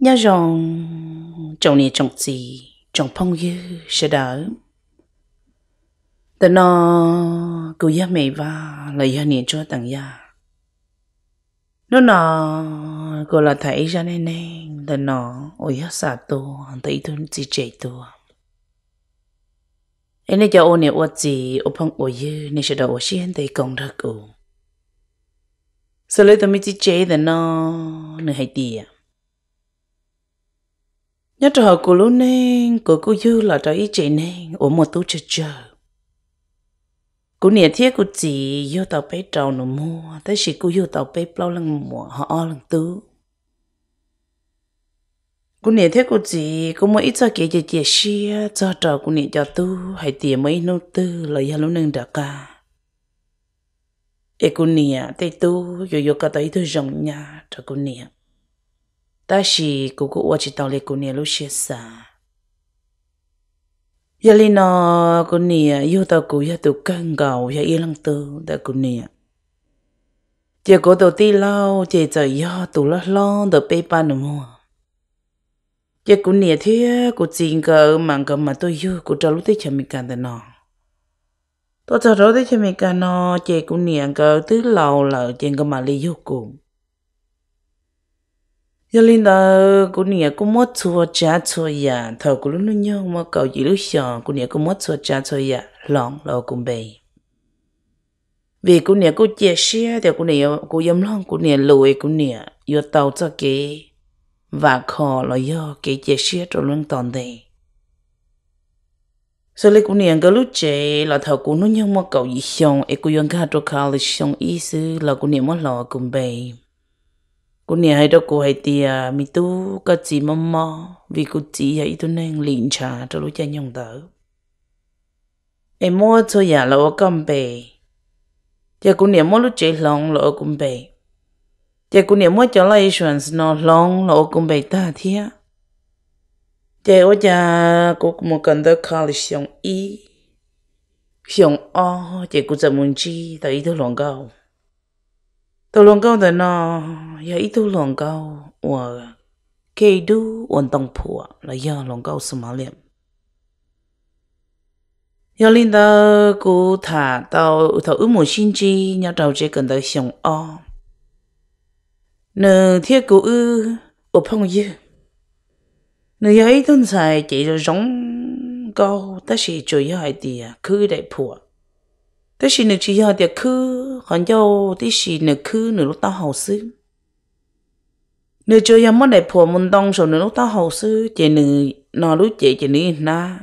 nhớ rằng chồng này chồng gì chồng phong như sẽ đỡ từ nó cứ nhớ mẹ và lời nhớ niệm cho tặng giá nó nó cô là thấy ra nên nên từ nó ôi giá xa tu thấy thương chỉ chạy tu anh ấy cho ôn niệm ôn gì ôn phong ôn như nên sẽ đỡ ôn xiên thấy công thức, ổn sau lấy tôi mới chỉ chạy từ nó nữa hay tiệt nhớ trở của lúc này của cô dư là trở ý chị này ở một tu chờ chờ cô nè thiết của chị yêu tàu bé trầu nó mua tới chị cô yêu tàu bé bao lần mua họ o lần tư cô nè thiết của chị cô mới ít cho kể chị chị xia cho trò cô nè cho tu hay tiền mấy nô tư là giờ lúc nâng đã cả e cô nè tay tu yo yo cả tay tôi rồng nhà cho cô nè ta chỉ cố cố có chỉ tàu lê cố nè lúc xưa xa giờ lì nó cố nè yêu tàu cố yêu tao căng gào giờ yêu lăng tư đã cố nè giờ cô tàu ti lâu giờ giờ yêu tao lo lo tàu bê ba nữa mua giờ cố nè thế cô chính cơ mà cơ mà tôi yêu cố trả lúc tới chăm mình cả thế nào tôi trả lúc tới chăm mình cả nó giờ cố nè cơ tứ lâu là chuyện cơ mà lì yêu cùng giờ linh đó cô nè cô mất chùa cha chùa ya dạ. thầu cô luôn nhau mà cầu chỉ lúc sờ cô nè cô mất chùa cha chùa ya lòng lo cùng bề vì cô nè cô chia sẻ thì cô nè cô yếm lòng cô nè lùi cô nè yo tàu cho kế, và khó là do cái chia sẻ trong lưng toàn đây sau này cô nè cái lúc trẻ là thầu cô luôn nhau mà cầu gì xong ấy e cô yếm cả cho là xong ý sư là cô nè mất lo cùng bề cô nè hay đâu cô hay tì à mi tu có chỉ mò mò vì cô chỉ hay tu nên liền trà cho lũ cha nhung tớ em mua cho nhà là cầm bề giờ cô nè mua lũ chơi long là cầm bề giờ dạ cô nè mua cho lại chuyện nó long là cầm bề ta thia giờ dạ ở nhà cô cũng cần tới college xong y xong o giờ dạ cô giờ muốn chi tới ít lòng cao tôi luôn câu thế nó giờ ít tôi luôn câu của kê đu ổn tông phù là giờ luôn câu số máu liệm giờ linh đó cô thả tàu tàu ước một sinh chi nhà đầu chỉ cần tới sống o nờ thiết cô ư ở phòng dư nờ giờ ít tôi xài chỉ là giống câu ta sẽ chủ hai tiền cứ đại phù thế xin được chỉ họ tiệc khứ còn dâu thế xin được khứ nửa lúc tao hậu sư nửa chơi yam mất đại phù môn đông rồi nửa lúc tao hậu sư chỉ nửa nó lúc chỉ chỉ nửa na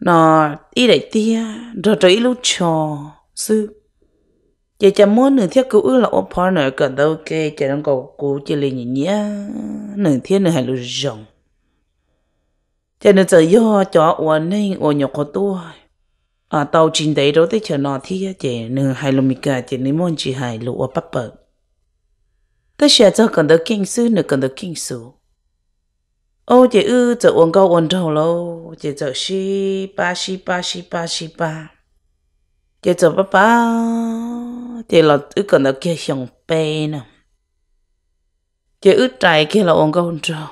nó ý đại tia rồi rồi lúc trò sư chỉ chả muốn nửa thiết cứu là ốp phò nửa cần đâu kê chỉ đang cầu cứu chỉ liền nhỉ nhá nửa thiết nửa hai lúc rồng chỉ nửa giờ yo cho ổn nên ổn nhọc có tuổi à tàu chín đấy đó thì chờ nó thì chỉ nửa hai lô mica chỉ nửa môn chỉ hai lô ở bắp bờ tất cả cho cần được kinh sư nữa cần được kinh sư ô chỉ ư cho uống câu uống trầu lâu chỉ cho xí ba xí ba xí ba xí ba chỉ cho bắp ba chỉ là ư cần được kia hồng bê nè chỉ ư trái kia là uống câu uống trầu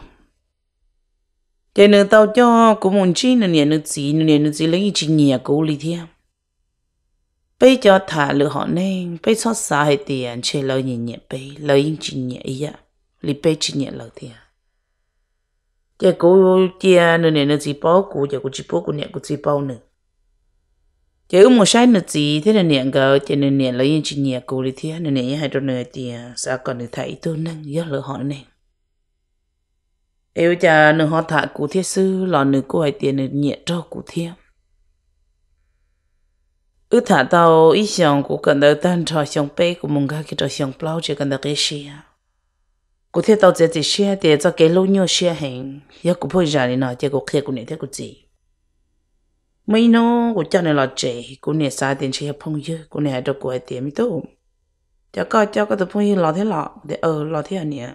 thế nữa tao cho cũng muốn chi nữa nè nữa gì nữa nè nữa lấy chỉ nhẹ cố lý thế bây giờ thả lựa họ nên bây xót xa hay tiền chơi lời nhẹ nhẹ bây lời chỉ nhẹ ý ạ lý bây chỉ nhẹ lời thế thế cố tiền nữa nè nữa gì bao cố giờ cố chỉ bao cố nhẹ cố chỉ bao nữa thế ước một sai nữa gì thế là nhẹ gờ thế nữa nhẹ lấy chỉ nhẹ cố lý thế nữa nhẹ hay đâu nữa tiền sao còn được thấy tôi năng do lựa họ nên Yêu cha nữ họ thả cụ thiết sư là nữ cô ấy tiền nữ nhẹ cho cụ thiết. Ư thả tao ý xong cụ cần đỡ tan cho xong bê của mùng gà kia trò xong plau chỉ cần đỡ cái à? Cụ thiết tàu dễ dễ xe để cho cái lâu nhiều xe hình. Yêu cụ phơi ra thì nói cho cụ kia cụ nhẹ thế cụ gì. Mấy nó cụ cha nữ là trẻ cụ nhẹ xa tiền xe phong dư cụ nhẹ trâu cụ ấy tiền mới tốt. Cho coi cho có tụi phong dư lò thế lọ để ờ lò thế à nhẹ.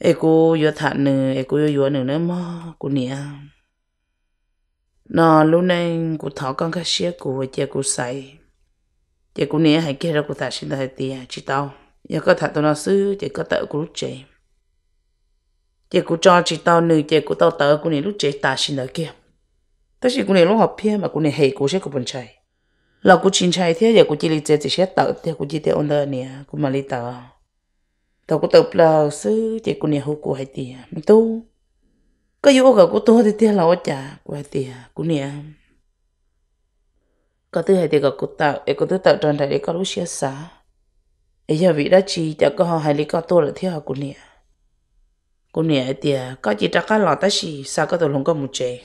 e cô yo thản nè e cô yo yo nè nè mà cô nè nó lúc này cô thảo con cái xe cô chơi cô say chơi cô nè hay kia ra cô thả xin đại tiền chỉ tao giờ có thả tao nó xứ chơi có tao cô lúc chơi chơi cô cho chỉ tao nè chơi cô tao tao cô nè lúc chơi ta xin đại kia tất nhiên cô nè lúc học phe mà cô nè hay cô sẽ cô bận chạy là cô chín chạy thế giờ cô chỉ lý chỉ sẽ tao thế cô chỉ thế ôn nè cô mà lý tao tôi có tập là sư chỉ có nhà hậu của hai tia mình tu có yêu cầu của tôi thì tia là ở chả của hai tia của nhà có thứ hai tia cả của tao ấy có thứ tao tròn đại để có lúc xia xả ấy giờ vị đã chỉ chả có họ hai lý có tôi là thiếu họ của nhà của nhà hai tia có chỉ trả cái lọ ta xì sao có tôi không có một chế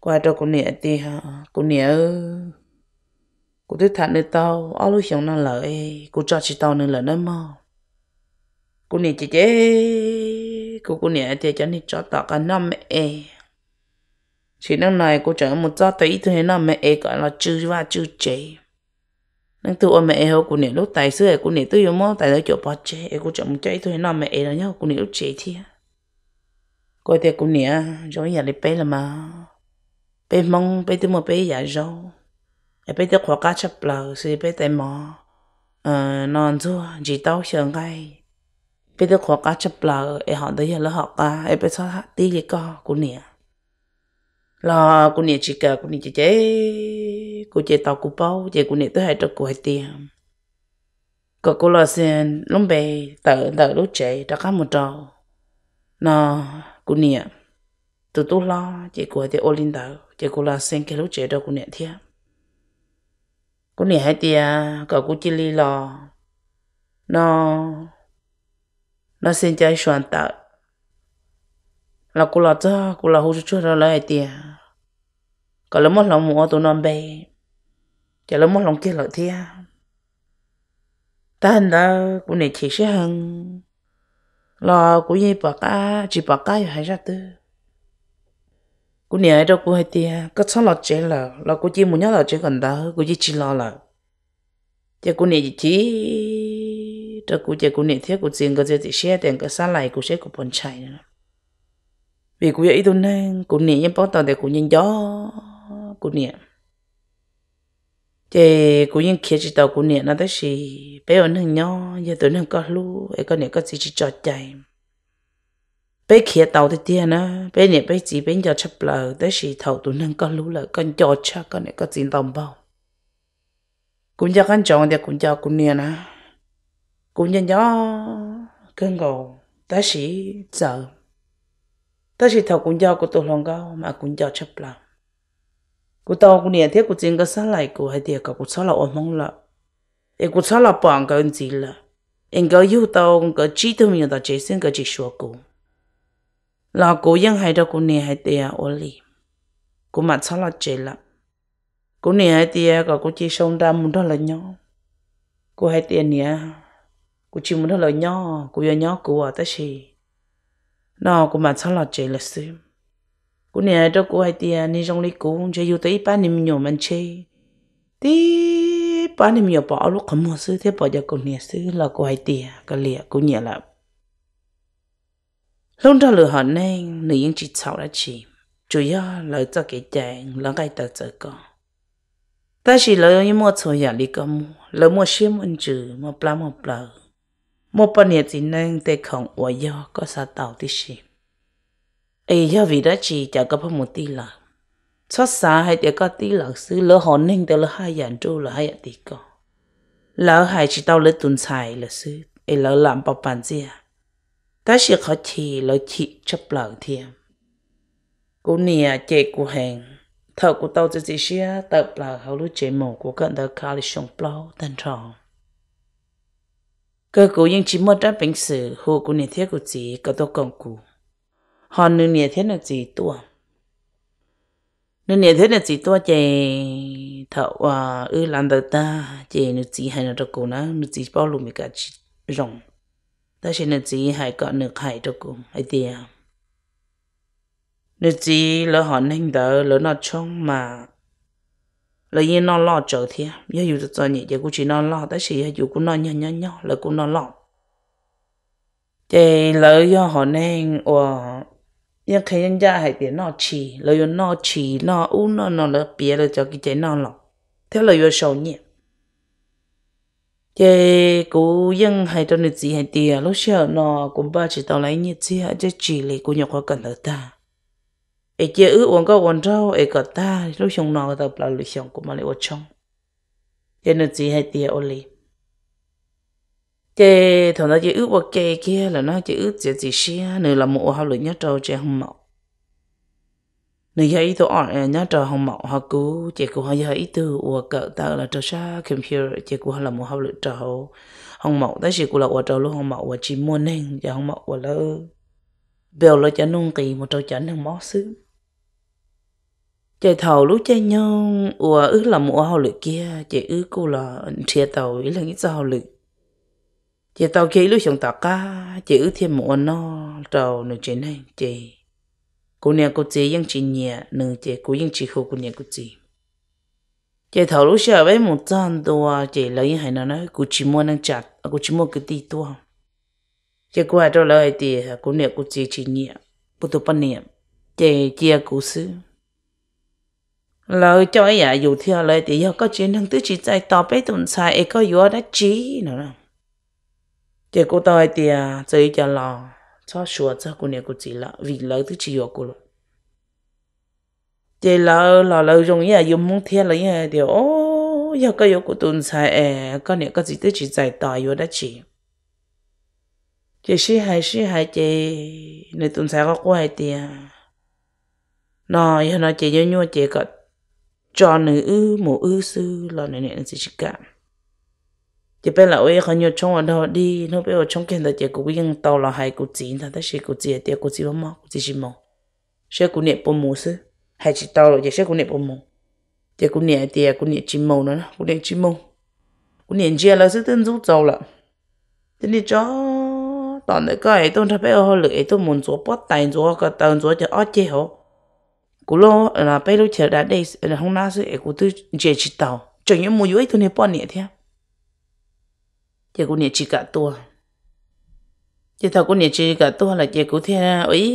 qua cho của nhà tia của nhà của thứ thằng nữa tao ở lúc xong nó lợi của cho chị tao nữa là nó mau cô nè chị chị cô cô nè thì cho nên e. e e cho tao cái năm mẹ chỉ năng này cô chẳng một cho ít thôi năm mẹ gọi là chữ và chữ chế năng tôi mẹ hậu cô nè lúc tài xưa cô nè tôi yêu mơ tài đó chỗ bỏ chế cô chẳng một chế thôi năm mẹ là nhau cô nè lúc chế thì cô thì cô nè rồi nhà đi bé là mà bé mong bé tôi mà bé giả rồi bé tôi khóa cá chập lờ xí bé tay mò ờ non rồi chỉ tao sướng ngay bây giờ khóa cá chấp là em họ đấy là họ cá em bây giờ tí gì có của nè là của nè chỉ cả của nè chỉ chế của chế tàu của bao chế của nè tôi hay cho của hai tiền có cô là xin lúc bé tờ tờ lúc chế đã cá một trâu nó của nè tụi tôi lo chế của thì ô linh tờ chế của là xin cái lúc chế đó của nè thiệt của nè hai tiền có của chỉ lì lo nó nó xin chơi xoắn tạo là cô là cha, cô là hỗ trợ cho nó lại tiền có là mất lòng mua tụi non bé chỉ là mất lòng kia lợi thia ta hình đó cô này chỉ sẽ hơn là cô như bà cá chỉ bà cá hay ra tư cô này đâu cô hay tiền có sao là chết là là cô chỉ muốn nhớ là chết gần đó cô chỉ chỉ lo là chỉ cô này chỉ cho cụ chế cụ niệm thiết cụ tiền cái chế thì xe tiền cái sáng lại cụ sẽ cụ bận chạy nữa vì cụ ấy tôi nên cụ niệm những bảo tao để cụ nhân gió cụ niệm thì cụ nhân kia chỉ tao cụ niệm nó đó là bây giờ nó nhỏ giờ tôi nó có lu ấy có nè có gì chỉ cho chạy bây kia tàu thì tiền nữa bây niệm bây chỉ bây giờ chấp lờ đó là thầu tôi nó có lu là con cho cha cái niệm có tiền tầm bao cũng cho con chọn thì cũng cho cụ niệm nè cũng nhân gió cơn gầu ta sĩ giờ ta sĩ thầu cũng do của tôi lòng gao mà cũng do chấp lòng của tôi cũng nhận thiết của chính cái sáng lại của hai tiệc của của sáng là ôm mong lợ em của sáng là bằng cái gì là em cái yêu tôi cũng có chỉ tôi mình ta chỉ cái chỉ số của là của dân hai đó của nhận hai tiệc ổn lì của mặt sáng là chỉ là của nhận hai tiệc của của chỉ sống ra muốn đó là nhau của hai tiệc nhỉ cô chỉ muốn lời nhỏ cô yêu nhỏ cô à tới chỉ nó cô mà sao là chơi là sư cô nè đó cô hay tiền nên trong lý cô không chơi yêu tới ba niệm nhiều mình chơi tí ba niệm nhiều bỏ lúc không mua sư thế bỏ giờ cô nè sư là cô hay tiền cái lìa cô nhẹ là lúc đó lừa họ nên nữ yên chỉ sợ là chỉ chủ yếu là cho cái chàng là cái tờ tờ con ta chỉ lỡ như mua thôi nhà đi cầm lỡ mua xem ăn chữ mua plá mua plá một bao nhiêu chỉ nâng để không ủa do có sao tàu tí gì ấy do vì đó chỉ chả có bao một tí là cho xa hay để có tí là xứ lỡ hòn nên để lỡ hai dạng trâu lỡ hai dạng tí có lỡ hai chỉ tao lỡ tuần xài là xứ ấy lỡ làm bao bàn gì à ta sẽ khó chỉ lỡ chỉ chấp lỡ thiêm cô nè chế cô hàng thợ cú tao chỉ chỉ xia tập là hầu lúc chế mổ cú cần đỡ khá là sống lâu thành trọng cơ cụ nhưng chỉ một đáp bình sự hồ cụ nhiệt thiết của chị có tổ công cụ họ nữ nhiệt thiết là chị tua nữ nhiệt thiết là chị tua chị thợ à ư làm đầu ta chị nữ chị hay là cho cụ nó nữ chị bao lùm cả chị rồng ta sẽ nữ chị hay có nữ hay cho cụ hay tiền nữ chị lỡ họ nên đỡ lỡ nó trong mà là yên nó lo chờ thì giờ dù được giờ nhỉ giờ cũng chỉ nó lo tới chỉ dù cũng nó nhỏ nhỏ nhỏ là cũng nó lo thì lỡ do họ nên ờ nhưng khi nhân gia hay tiền nó chỉ lỡ do nó chỉ nó u nó nó lỡ bia lỡ cho cái chế nó lo thế lỡ do sầu nhỉ thì cô dân hay cho nên chỉ hay tiền lúc xưa nó cũng ba chỉ tao lấy nhiệt chỉ, hết chỉ lấy cô nhọc quá cần ở ta ai chơi ư uống có uống rau ai có ta lúc xong nó có tập là lúc xong cũng mà lại uống chong cho nên chỉ hay tiền ô li chơi thằng nó chơi ư uống chơi kia là nó chơi ư chơi chỉ xia nửa là một hao lửa nhớ trâu chơi không mạo nửa giờ ít tôi ở nhớ trâu không mạo họ cú chơi cũng hay giờ ít từ uống cỡ ta là trâu xa computer chơi cũng là một hao lửa trâu không mạo tới chỉ cũng là uống trâu luôn không mạo uống chỉ mua nên giờ không mạo uống lỡ bèo lo cho nung kỳ một trâu chảnh thằng mó xứ chị thầu lúc chơi nhau ủa ư là mua hậu lực kia chị ư cô là chia tàu ý là nghĩ sao hậu lực chị tàu kia lúc chúng tàu cá chị ư thêm mua nó tàu nửa chuyện này chị cô nè cô chị ยัง chị nhẹ nửa chị cô ยัง chị khô cô nè cô chị chị thầu lúc sợ với một trăm đô, chị lấy hay nó nói cô chỉ mua năng chặt à, cô chỉ mua cái tí tua chị qua trả lời thì cô nè cô chị chị nhẹ cô tôi bắt niệm chị chia cô xứ lời cho ấy à dù theo lời thì giờ có chuyện thằng tứ chỉ chạy tỏ bé tuần sai ấy có yếu đã chí nữa chị cô tôi thì chơi à, cho lò cho sửa cho cô này cô chỉ là vì lời tứ chỉ yếu cô rồi chị lỡ lỡ lỡ dùng ấy à dùng muốn theo lời ấy thì ô giờ có yếu của tuần sai ấy có này có gì tứ chỉ chạy tỏ yếu đã chí chị sĩ hay sĩ hay chị nơi tuần sai có quay thì à, nó giờ nó chị nhớ nhớ chị có cho nữ ư mù ư sư lo này này sẽ chỉ cả chỉ bên là ôi khởi nhiều trong ở đó đi nó bây giờ trong kia là chỉ có biết tàu là hai cũng chín thằng ta chỉ cũng chỉ tiếc cũng chỉ mà mà cũng chỉ chỉ mà sẽ cũng niệm bom mù sư hai chỉ tàu rồi chỉ sẽ cũng niệm bom mù tiếc cũng niệm tiếc cũng niệm chỉ mù nữa cũng niệm chỉ mù cũng niệm chia là sư tên rút dầu là thế đi cho toàn đấy cái tôi thấy bây giờ họ lười tôi muốn chúa bắt tay chúa cái tay chúa chỉ ở chơi họ cú lô ờ, là bây lô chờ đã đây là không hôm nay sẽ cú tư chế chỉ tàu cho những mùi ấy tôi nên bỏ nè thế chỉ cú nè chỉ cả tua chỉ thằng cú nè chỉ cả tua là chỉ cú thế ấy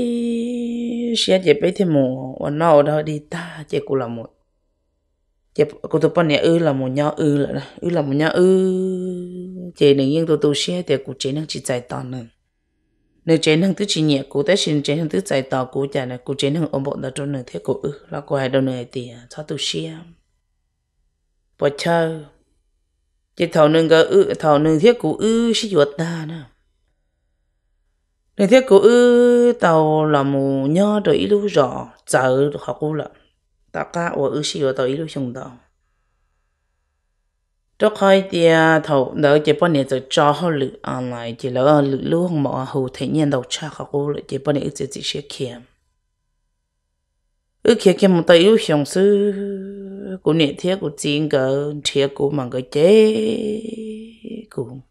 xe chỉ bây thế mù và nó ở đó đi ta chỉ cú là một chỉ cú tôi bỏ nè ư là một nhau ư là ư là một nhau ư chỉ nên yên tôi tôi xe thì cú chế năng chỉ giải tao nữa nếu trên hàng thứ chỉ nhẹ cụ tới xin trên hàng thứ chạy tàu cụ chả này cụ trên hàng ôm bộ đã trốn nửa thế cụ ư là cụ hai đầu nửa thì à, cho tôi xia bỏ chơi chỉ thầu nương gỡ ư thầu nương thế cụ ư xí chuột ta nè nửa thế cụ ư tàu là mù nho rồi ít lúc rõ chở học cụ lợ ta cá ủa ư xí chuột tàu ít lúc chồng tàu cho khỏi thì thầu đỡ chế bao nhiêu giờ cho họ lự lại chế lỡ lự không mà hầu thế nhiên đầu cha họ cố lự chỉ bao nhiêu giờ chỉ sẽ kiếm ước kia kia một tay yêu xong sự của nè thiết của chiến cơ thiết của mà cái chế cũng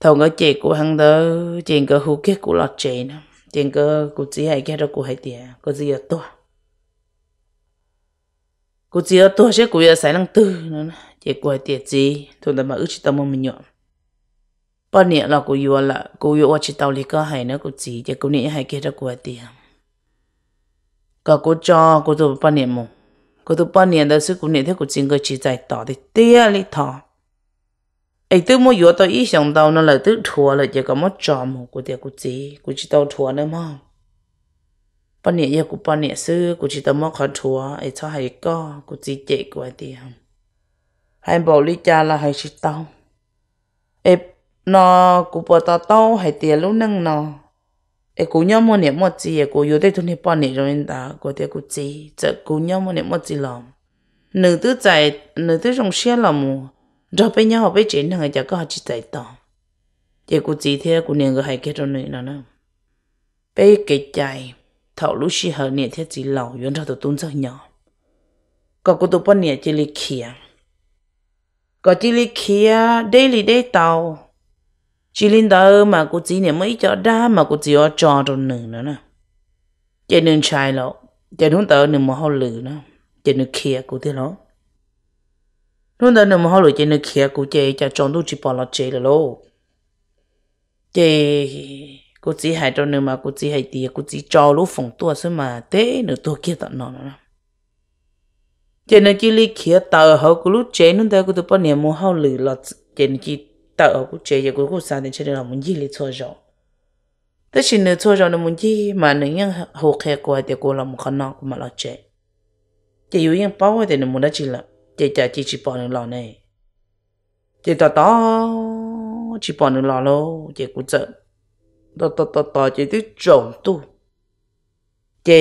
thầu cái chế của hàng đó chiến cơ hữu kết của lọt chế nè chiến cơ của chỉ hay cái đó của hay tiền có gì ở tôi cô chỉ ở tuổi sẽ cuối sài năng tư nữa chỉ cuối tiệt gì thôi là mà ước chỉ tao mà mình nhọn bao nhiêu là cô yêu là cô yêu ở chỉ tao lấy có hay nữa cô chỉ chỉ cô nghĩ hay kia ra cuối tiệt cả cô cho cô tôi bao nhiêu mông cô tôi bao nhiêu đó sự cô nghĩ thế cô chỉ người chỉ giải tỏ thì tiệt lấy thọ ấy tôi mua yêu tao ý 想到那了，tôi thua là chỉ có mất trò mà cô tiệt cô chỉ cô chỉ tao thua nữa mà ปนเนี่ยยกูปนเนี่ยซื้อกูจิตมอขอชัวไอ้ชอให้ก็กูจีเจกูไอ้เดียให้บอกลิจาละให้ชิตองไอ้นอกูปวดตาโตให้เตียรู้นึงนอไอ้กูย่อมเนี่ยมอจีไอ้กูอยู่ได้ทุนให้ปนเนี่ยจนตากูเตียกูจีจะกูย่อมเนี่ยมอจีหลอมหนึ่งตื้อใจหนึ่งตื้อจงเชี่ยหลอมูเราไปย่อไปจีนั่งจะก็จิตใจตองเจ้กูจีเทียกูเนี่ยก็ให้แค่ตรงนี้นะนะไปเกจใจ thảo lúc xí hở nè thế chỉ lão yến ra tổ tôn ra nhỏ có cô tôi bận nè chỉ lì kia có chỉ lì kia đây lì đây tàu chỉ linh đó mà cô chỉ nè mấy cho đa mà cô chỉ ở tròn rồi nửa nữa nè chỉ nên chai lọ, chỉ đúng tờ nửa mà hao lử nữa chỉ nửa kia cô thế nó đúng tờ nửa mà hao lử chỉ nửa kia cô chỉ cho tròn đâu chỉ bỏ lọt chỉ là lô chỉ cô chỉ hai cho nên mà cô chỉ hai tiền cô chỉ cho lúc phòng tua xem mà thế nữa tua kia tận nó nữa cho nên chỉ lý kia tàu họ cô lúc chế nó đây cô tụi bọn em mua hao lử lọt cho nên chỉ tàu họ cô chế giờ cô cô sao nên cho nên là muốn gì lý cho rồi tất nhiên là cho rồi là muốn gì mà những như hồ khe cô thì cô là một con nó mà là chế chỉ có những bảo vệ thì nó muốn đã chỉ là chỉ chỉ chỉ chỉ bảo nó lọ này chỉ tao tao chỉ bảo nó lo luôn chỉ cũng sợ tò tò tò tò chỉ thứ trộn tu chị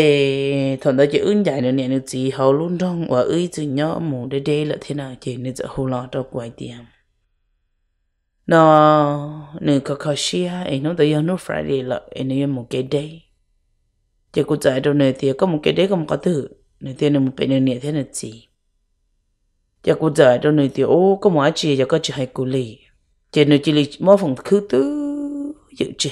thằng đó chị ứng giải nữa nè nữa chị hầu luôn trong và ấy từ nhỏ mù để đê là thế nào chị nên sẽ hồ lọ cho quay tiền nó nửa khó khó xia ấy nó tới giờ nó friday là ấy nó một cái day chị cũng dạy đâu nửa thì có một cái day có một cái thứ nửa thì nửa một bên nửa nè thế nào chị chị cũng dạy đâu nửa thì ô có một gì, chị có chỉ hay cố lì chị nửa chỉ lì mỗi phòng thứ tư dự chị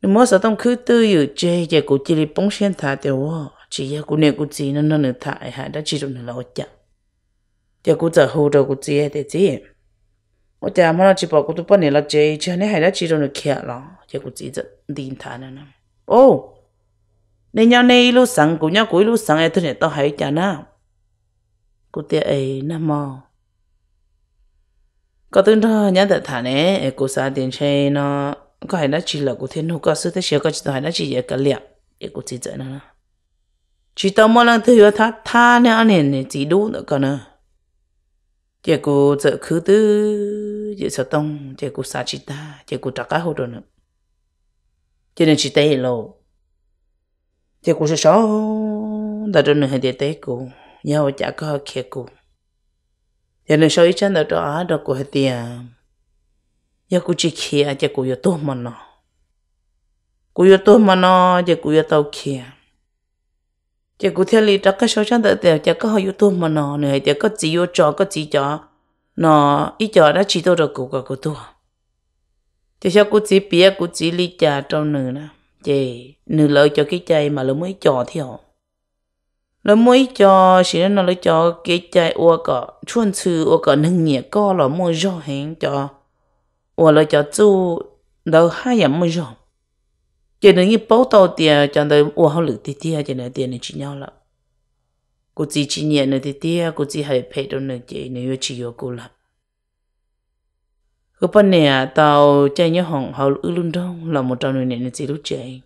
nó tông tư giờ đi 你莫说当去都有这些古迹里本身它的哦，只要古年古迹那那那它还它其中的老家，这古在后头古迹的这，我家么那只包古都半年了这，这你还它其中的看了，这古迹在林它那那哦。nên nhau này lu sáng cũng nhau cuối lu sáng ấy thôi tao hãy trả na cô tia ấy nam mò có tương thôi nhớ thật thà nè cô xa tiền chơi nó có hay nó chỉ là của thiên hồ có sự thế có chỉ hay nó chỉ là cái liệm để của chỉ dẫn nó chỉ tao muốn lần thấy yếu thắt tha nè anh nè chỉ đủ nữa còn nè chỉ của trợ khứ tư chỉ sợ tông chỉ của sa chỉ ta chỉ của trả cá hồ rồi nữa cho nên chỉ tay lô chỉ của sẽ sáu đã rồi nữa hai để tay của nhau chả có kia của cho nên sau ít chân đã đó đó của hết tiền chỉ ya ku chi khia ya ku yo to mono ku yo to mono ya ku yo tau khia ya ku thia li ta ka so chan da te ya ka ho yo mà nó ne ya ka chỉ yo cho ka chỉ cho nó ít cho đã chỉ tôi được cụ cả cụ tôi thì sao cụ chỉ bia cụ chỉ ly trà trong nữa nè chị nửa lợi cho cái chai mà lỡ mới cho thì họ lỡ mới cho chỉ nên nó lỡ cho cái chai ô cả chuôn sư ô cả nâng nhẹ co là mua rõ hẹn cho 我了叫做老哈也没用，就等于报道的，讲的我好老的爹，就那点你去鸟了。cô chỉ chỉ nhận nơi thì tia cô chỉ hay phải đâu nơi chị nếu chỉ yêu cô lắm cô bên này tao chơi nhớ hỏng họ ư luôn đâu là một trong nơi này chỉ lúc chơi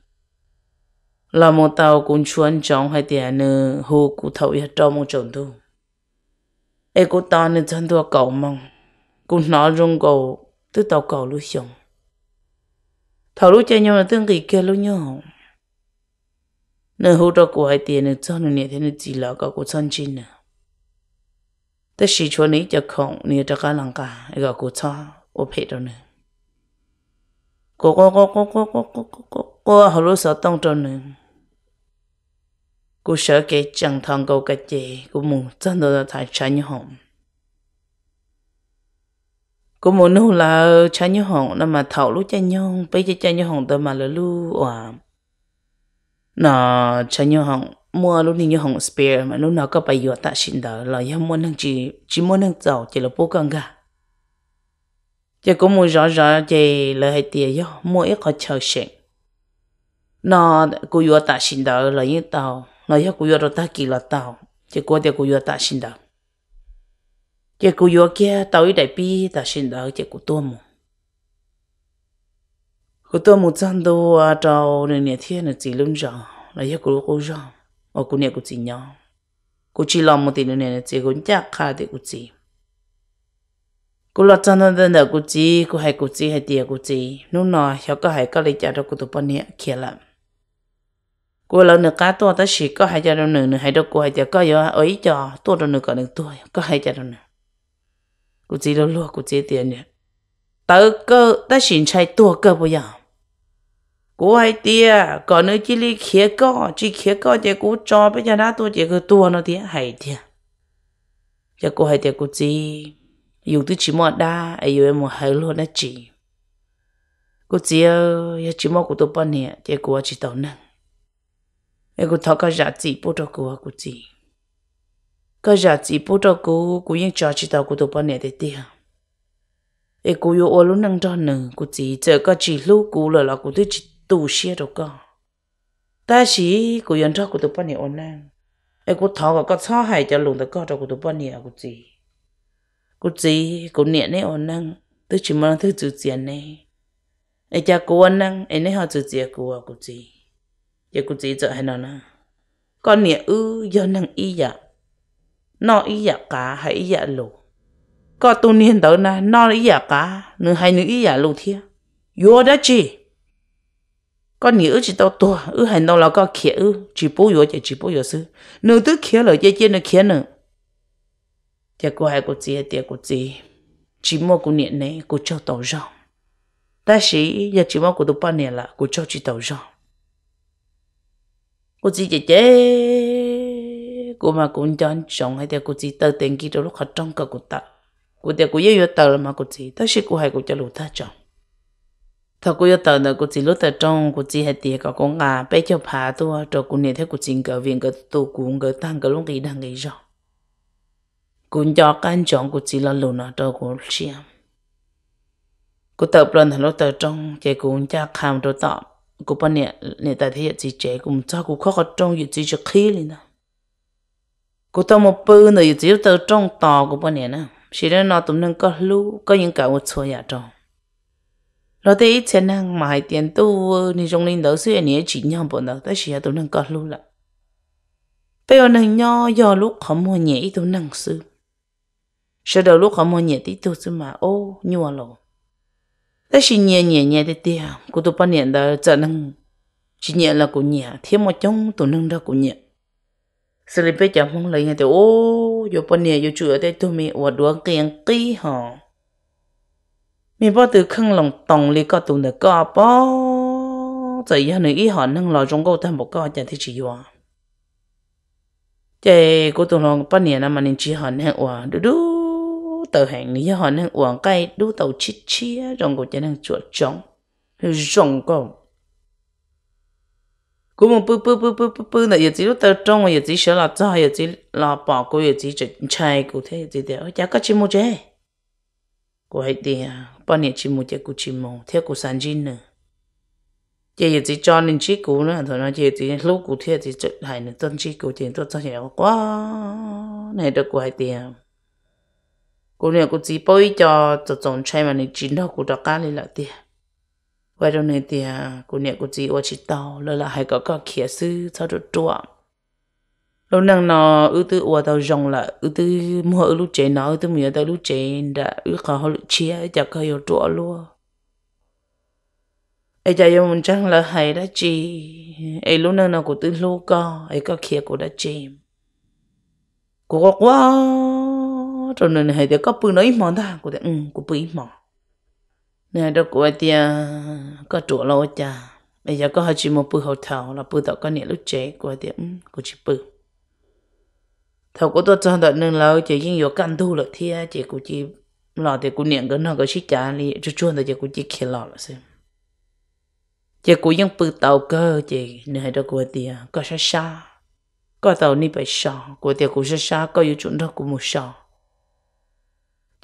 là một tao cũng chuẩn chọn hai tiền nữa hồ cụ thầu ya cho một chồng thu ê cô ta nên chân thua cầu mong cô nói rung cầu tư tàu cầu lưu xong thảo lưu chạy nhau là tương kỳ kia lưu nhau nửa hỗ trợ của hai tiền nửa cho nửa nhẹ thế nửa chỉ là cả của chân chín nè tất sĩ cho nãy giờ không nửa cho cả lăng cả cả của cho ô phê đâu nè cô cô cô cô cô cô cô cô cô cô hầu lưu sợ tông cho nè cô sợ cái chẳng thằng cô cái gì cô muốn chân đó là thay chân như hồng cô muốn nô là cha nhớ hồng nó mà thảo lúc cha nhong bây giờ cha nhớ hồng tớ mà là lu à nó cha nhớ hồng mua lúc này nhớ hồng spare mà lúc nào có bài vừa tạ xin đỡ là em muốn năng chỉ chỉ muốn năng giàu chỉ là bố con gà, chỉ có muốn rõ rõ chỉ là hai tiền yo mua ít có chờ xem, nó cô vừa tạ xin đỡ là như tao nó yo cô vừa ta kỳ là tao chỉ có tiền cô vừa tạ xin đỡ chị cụ yo kia tao đại bi ta xin đỡ chị cụ tôi mù cụ một mù chân đồ à trâu nên nhà thiên là chỉ lưng rồng là yêu cụ cụ rồng ở cụ nhà cụ chỉ nhau cụ chỉ làm một tí nữa nên chị cũng chắc khá thì cụ chỉ cụ lo chân đồ nên là cụ chỉ cụ hay cụ chỉ hay tiệt cụ chỉ lúc nào hiểu có hay cái lý trả đâu cụ tôi bao nhiêu kia lắm cô lão nửa cá to ta chỉ có hai cha đâu nữ nữ hai đâu cô hai cha có yo ấy cho tôi đâu nữ có nữ tôi có hai cha đâu nữ กูจีเราลวกกูจีเตียนเนี่ยเตอก็แต่สินใช้ตัวก็บ่อย่างกูไอเตียก่อนนึกจิลีเขียก็จีเขียก็เจกูจอไปยานาตัวเจก็ตัวเนาะเตียไอเตียจะกูไอเตียกูจีอยู่ที่ชิมอดาไออยู่ไอหมอไฮโลนะจีกูจีเออยาชิมอกูตัวปนเนี่ยเจกูว่าจีตัวนั่งไอกูทอก็จะจีปุ๊บตัวกูว่ากูจี có giờ chỉ bố cho cô cũng những trò chỉ tao của tụi bọn này để tiền ấy cô yêu ôn luôn năng cho nữ cô chỉ chờ có chỉ lúc cô là là cô tôi chỉ tu xe đâu cơ ta chỉ cô yên cho cô tụi bọn này ôn năng ấy cô thọ cái cho hay cho lùng tao có cho cô tụi bọn này à, cô chỉ cô chỉ cô niệm này ôn năng tôi chỉ mong thứ chữ tiền này ấy cha cô ôn năng ấy nè họ chữ tiền cô à cô chỉ giờ cô chỉ chờ hay nào nè con niệm ư do năng y dạ nó ý giả dạ cả hay ý dạ giả lù có tu niên đó na nó ý giả dạ cả nữ hay nữ ý giả lù thiệt, yo đó chi có nhiều chỉ đâu tua ư hành đâu là có kia ư chỉ bố yo chỉ chỉ bố yo sư nữ tức kia rồi chỉ chỉ nữ kia nữ tiệt cô hay cô chị tiệt cô chị chỉ mua cô niệm này cô cho tàu rong ta sĩ giờ chỉ mua cô tu ba niệm là cô cho chỉ tàu rong cô chị chị cô mà cũng chọn chồng hay cô chỉ tờ tiền kia lúc họ trong cả cô ta cô theo cô yêu tờ là mà cô chỉ tất nhiên cô hay cô cho lúc ta chồng thà cô yêu tờ là cô chỉ lúc ta trong cô chỉ hay tiền cả con gà bé cho phá tua cho cô này theo cô chỉ cái viên cái tu cũng cả tăng cái lúc gì đang nghĩ rồi cô cho cái chồng cô chỉ là lụt nó cho cô xem cô tập lần thằng lúc ta trong chạy cô cha kham cho tọp cô bên nè nè tại thế chỉ chạy cùng cha cô khó khăn trong việc chỉ cho khí lên cô tao một bữa này chỉ tao trong tò của bọn nè nè chỉ là nó tụm nâng có lú có những cậu một số nhà trò rồi thì ít tiền năng mà hai tiền tu nên trong linh đó xưa này chỉ nhau bọn đó tới chỉ là tụm nâng có lú lại bây giờ nâng nho do lúc họ mua nhẹ ít tụm nâng xưa sau đó lúc họ mua nhẹ tí tụm xưa mà ô nhua lộ tới chỉ nhẹ nhẹ nhẹ tí tí cô tụm bọn nè đó trở nâng chỉ nhẹ là cô nhẹ thêm một trong tụm nâng đó cô nhẹ sự lý bây giờ mong lấy nhà tôi ô yo bọn nè yo chủ đây tôi mi ở đuôi kiện kỹ hả mi bao từ khăng lòng tòng lý có tụi được có bao giờ nhà này ý họ nâng lò trong câu thêm một câu chẳng thì chỉ yo chế cô tụi nó bọn nè nằm anh chỉ họ nâng ở đu đu tờ hàng này họ nâng ở cái đu tàu chít chia trong câu chẳng nâng chuột trống rồng câu cú mông bự bự bự bự bự bự này chỉ lúc tới trong rồi chỉ sợ là cho rồi chỉ là bỏ cô rồi chỉ chỉ chạy cụ thế chỉ để ở nhà có chim mồi chơi cô hãy đi à bao nhiêu chim mồi chơi cụ chim mồi theo cụ sản sinh nữa Giờ giờ chỉ cho nên chỉ cụ nữa thôi nó giờ chỉ lúc cụ thế chỉ chụp lại nữa tuần chỉ cụ tiền tuần chỉ là quá này được cô hãy đi à cô này cô chỉ bôi cho cho trồng chơi mà nên chín đâu cụ đã cá lên lại tiền bây giờ này thì à, cô nè cô chỉ ô chị tàu lỡ là hay có có khía sư cho được chua lâu năng nó ư tư ô tàu rồng là ư tư mua ư lúc chế nó ư tư mía tàu lúc chế đã ư khó họ lúc chia chả có hiểu chua luôn ai chả yêu mình chẳng là hay đã chi ai lúc nào nó cũng tư lô co ai có khía của đã chi của quá rồi này hay thì có bự nói mỏng ta của thì ừ của bự mỏng nè đó của tia có chỗ lâu cha bây giờ có hơi chỉ một bữa hậu thảo là bữa tao có nhẹ lúc chế của tia ừ, của chị bữa thầu của tôi cho đợt nâng lâu chỉ riêng vô căn thu là thia chỉ của chị lọ thì của niệm cái nó có chỉ trả đi cho chuồn thì chỉ của chị kia lọ là xem chỉ của những bữa tàu cơ chỉ nè đó của tia có xa xa có tàu ni phải xa của tia của xa xa có yêu chuẩn đó của một xa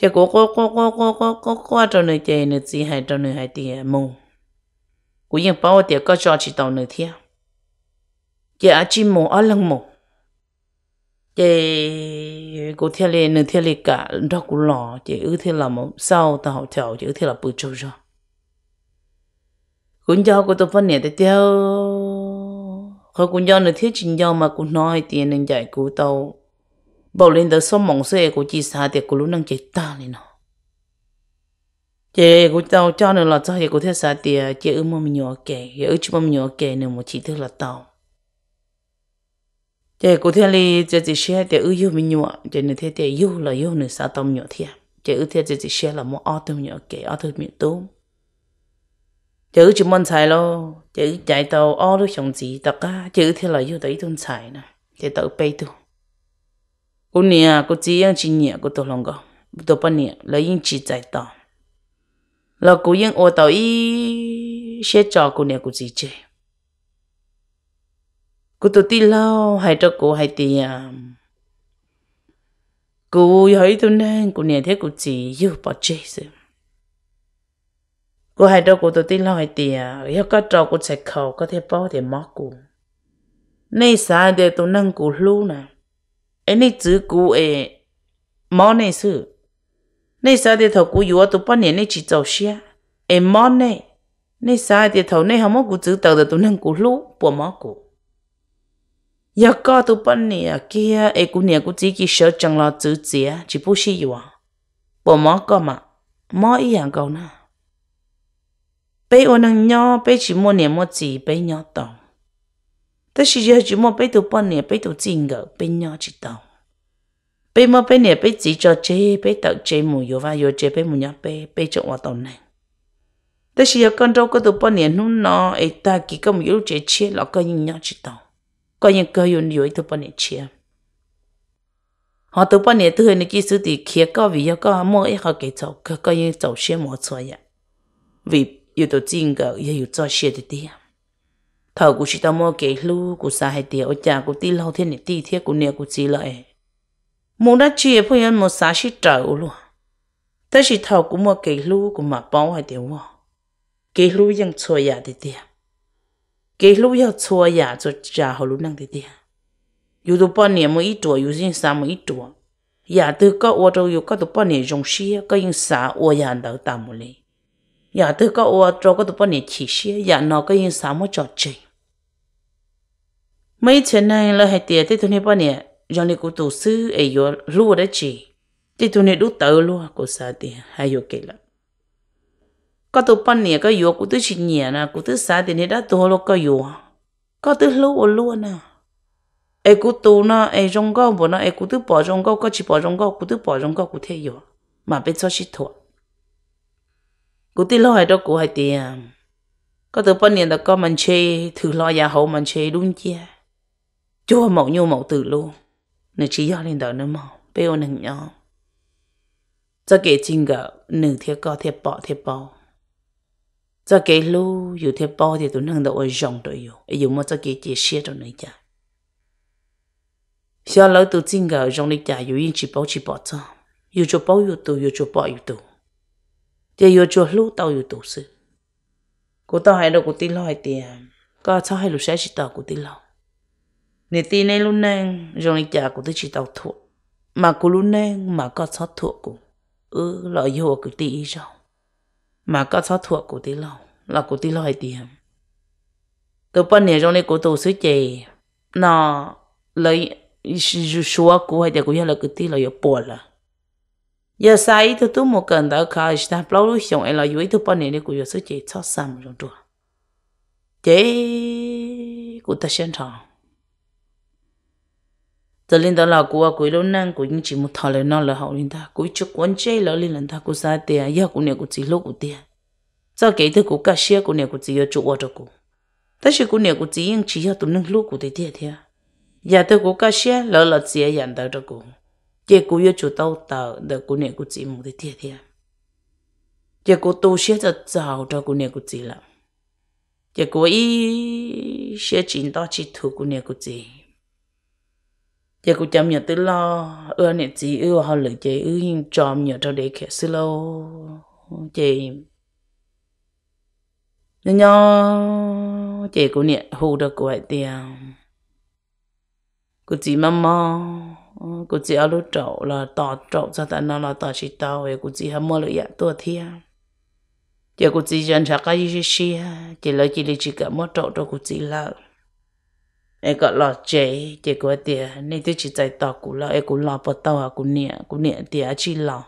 Tia ko ko ko ko ko ko ko ko cho nơi tia nơi chỉ hay cho nơi hay tia mù. Cú yên bảo tia có cho chỉ tàu nơi tia. Tia à chỉ mồ, ăn lăng mồ, chỉ cú tia lê nơi tia lê cả đó cú lò chỉ ở tia là mồ sau tàu tàu chỉ ở tia là bự châu rồi. Cú cho cú tôi phân nè tiêu, không cú cho nơi tia chính cho mà cú nói tiền nên dạy cú tàu bảo lên đó xong mong xe của chị xa thì cô luôn năng chết ta lên nó chị của tao cho nên là cho chị của thế xa thì chị ư mong nhỏ kể chị ư chú mong nhỏ kể nên một chị thức là tao chị của thế li chị chị xe thì ư yêu mình nhỏ chị nên thế thì yêu là yêu nên xa tao nhỏ thiệt chị ư thế chị chị xe là một ao tao nhỏ kể ao tô miệng tú, chị ư chú mong xài lo chị ư chạy tàu ao được chồng gì tất cả chị ư thế là yêu tới tuần xài nè chị tự bay tôi cô nè cô chỉ yên chỉ nhẹ cô tổ lòng cô tổ bận nè là yên chỉ giải tỏ là cô yên ô tàu ý sẽ cho cô nè cô chỉ chơi cô tổ ti lâu hay cho cô hay tiền à, cô thấy tôi nên cô nè thế cô chỉ yêu bỏ chơi rồi cô hay đâu cô tổ ti lâu hay tiền yêu có cho cô chạy khẩu có thể bỏ thì mất cô nay sao để tôi nâng cô lưu nè anh ấy chữ cũ ấy món này sự này sao thì thầu cũ yếu tụi bạn này chỉ giàu xia ấy món này này sao thì thầu này không có cũ chữ tàu là tụi năng cũ lú bỏ món cũ giờ có tụi bạn à, kia ấy cũ này cũ chỉ chỉ sợ chẳng lo chữ gì chỉ bút xí yếu bỏ món cơ mà món ý hàng câu nè bây giờ năng nhau bây chỉ mua niệm mua gì bây nhau tòng chú nè nè nè nè gò cho con 但是也只莫被土半年被土金个被鸟知道，被莫被年被只着这被到这木有话有这被木鸟被被着我到呢。但是要跟着个土半年弄呢，哎，大几个木有这切老个人鸟知道，个人个有有一土半年切。họ tụ bao nhiêu thứ này chỉ sử thì kia có vì có mỗi họ cái cháu có có những cháu xe mỏ chơi vậy vì yêu tổ tiên cái yêu cho xe thì đi à thở của chị ta mua kể lu của xa hay tiệt ở nhà của ti lâu thiên này ti thiết của nhà của chị lại muốn đã chia phôi anh một xã chỉ trở luôn ta chỉ thầu của mua kể lu của mà bao hay tiệt hoa kể lu ยัง chua nhà thì tiệt kể lu ยัง chua nhà cho cha họ luôn năng thì tiệt dù tụ bao nhiêu một ít tuổi dù riêng sao một ít tuổi nhà dạ từ có ô tô dù có tụ bao nhiêu dùng xia có những xã ô nhà đỡ tạm một lý giờ dạ, tôi có ô trâu có tụi bọn này chỉ xí giờ dạ, nó có yên sáu mươi trò chơi mấy chuyện này là hai tiền thì tụi này bọn này rồi này cũng tổ sư ấy yo rùa đấy chị thì tụi này đút tờ luôn của sa tiền hay yo kể lại có tụi bọn này có yo cũng tôi chỉ nhẹ nè cũng tôi sa tiền này đã tổ lo có yo có tôi lâu luôn nè ai cũng tu nó ai trồng cao bữa nó ai cũng tự bỏ trong gạo có chỉ bỏ trong gạo cũng tự bỏ trong gạo cũng thấy yo mà biết cho chỉ thôi กูตีลอยดอกกูให้เตียมก็ตัวป้อนเนี่ยแต่ก็มันเชถือลอยยาหอมันเชดุนเจียจัวหมอกยูหมอกตื่นลูกนึกชี้ยอดเลยเดินนึกหมอกเปรี้ยวหนึ่งยอจะเกจิงกับหนึ่งเทียก็เทียปอเทียปอจะเกลูอยู่เทียปอเทียตัวหนึ่งแต่ว่าจงตัวอยู่ไอ้อยู่มันจะเกจีเชียตัวหนึ่งจ้ะ小老都进个，让你家有人去包去包着，有就包有多，有就包有多。giờ yo cho lu tao yo tu sư cô tao hay đâu cô tin lo hay tiền có sao hay lu xe chỉ tàu cô tin lo nè tin này luôn nè rồi này chả của tới chỉ tàu thua mà cô luôn nè mà có sao thua của, ừ lo yo cô tin rồi mà có sao thua của tin lo là cô tin lo hay tiền tôi bên này trong này cô tu sư chị nó lấy số của hay là cô nhớ là cô tin lo yo bỏ là giờ sai thì tôi một cần đỡ khai ta lâu lúc xong em là dưới tôi bao nhiêu của giờ số chị cho xăm rồi rồi chị của ta xem thọ giờ lên đó là cô của à, của lâu năng của những chị một thằng lên là học lên ta của chút quan chế là lên lần ta của sai tiền à, giờ của này của chị lúc của tiền à. cho kể từ của cả xe của này của chị ở chỗ ở chỗ của ta sẽ của này của chị nhưng chỉ cho tụi nâng lúc của tiền tiền giờ từ của cả xe lỡ là chị ở dàn tới 结果又就到到的姑娘姑姐母的天天，结果都写着找着姑娘姑姐了，结果一写进到去图姑娘姑姐，结果家面对了，二年级又好了，这又因找面着的开始喽，这。nhớ nhớ chị cũng niệm hù được của ấy tiền cô chị mama cô chị ở lúc trậu là tỏ trậu cho ta nó là tỏ chỉ tao về cô chị hâm mơ lựa dạ, tua thia à. giờ cô chị dân sạc cái gì xí à. chỉ là chỉ là chỉ cả mất trậu cho cô chị là em gọi là chế chế của tiền nên tôi chỉ dạy tỏ cô là em cũng lo bắt tao à cô nhẹ cô nhẹ tiền chỉ lo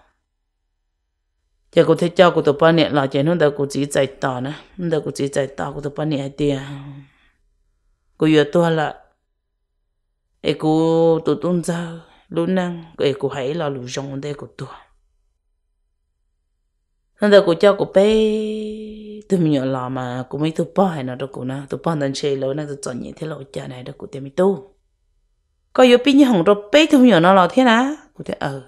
giờ cô thấy cho cô tụi ba nhẹ là chế nó đâu cô chỉ dạy tỏ nữa đâu cô chỉ dạy tỏ cô tụi ba nhẹ tiền cô vừa tua là e ku tu tun za lu nang e ku hãy lo lu jong de ku tu nên đó ku cho ku pe tu mi lo mà ku mi tu pa hay nó đó ku na tu pa dan che lo na tu chọn nhị thế lo cha này đó ku te mi tu có yếu pin hồng đó pe tu mi nó lo thế na ku te ờ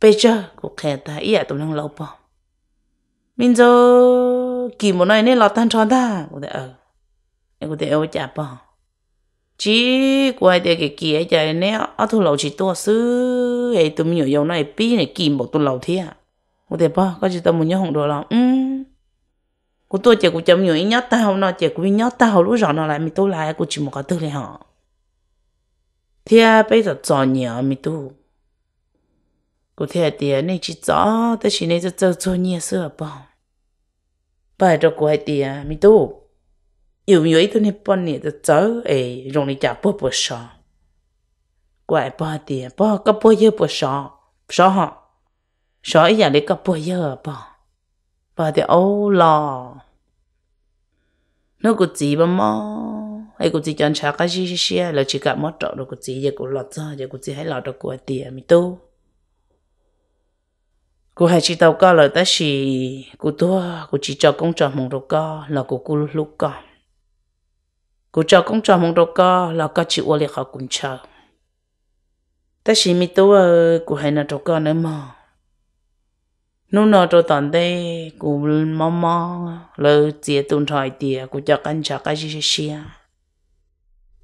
pe chưa ku khe ta ý à tu nang lo pa mình giờ kỳ một nơi nên lo tan tròn ta ku te ờ ku te ô cha pa chỉ quay để cái kia chạy nè ở thu lầu chỉ tua sư ấy tụi mình yêu này pi này kìm bộ tụi lầu thế à một thế ba có chỉ tao muốn nhớ hồng đồ lắm ừm cô tôi chạy cô chấm nhiều nhớ tao nó chạy cũng nhớ tao lúc rõ nó lại mình tôi lại cô chỉ một cái thứ này hả? thế à, bây giờ cho nhiều mình tu cô thế tiền này chỉ cho tới chỉ này sẽ cho cho nhiều sữa bao bài cho cô hay tiền mình tu 有有一头你半年的走诶，容易叫不不少，怪不的不个不也不少少哈，少一样的个不也吧，不的哦啦，那个鸡巴嘛，哎个鸡将吃个些些些，了去干么找那个鸡也个老早，也个鸡还老着过的咪都。cô hay chỉ tàu ca là ta chỉ cô tua cô chỉ cho công trò mong đồ ca là cô cô lúc ca cô cho cũng cho mong đồ co là có chịu ô liệt họ cũng chờ ta chỉ mi tố ơi ờ, cô hay là đồ co nữa mà nô nô đồ tòn đây cú mò mò lỡ chia tuần thoại tiề cô cho căn chả cái gì xia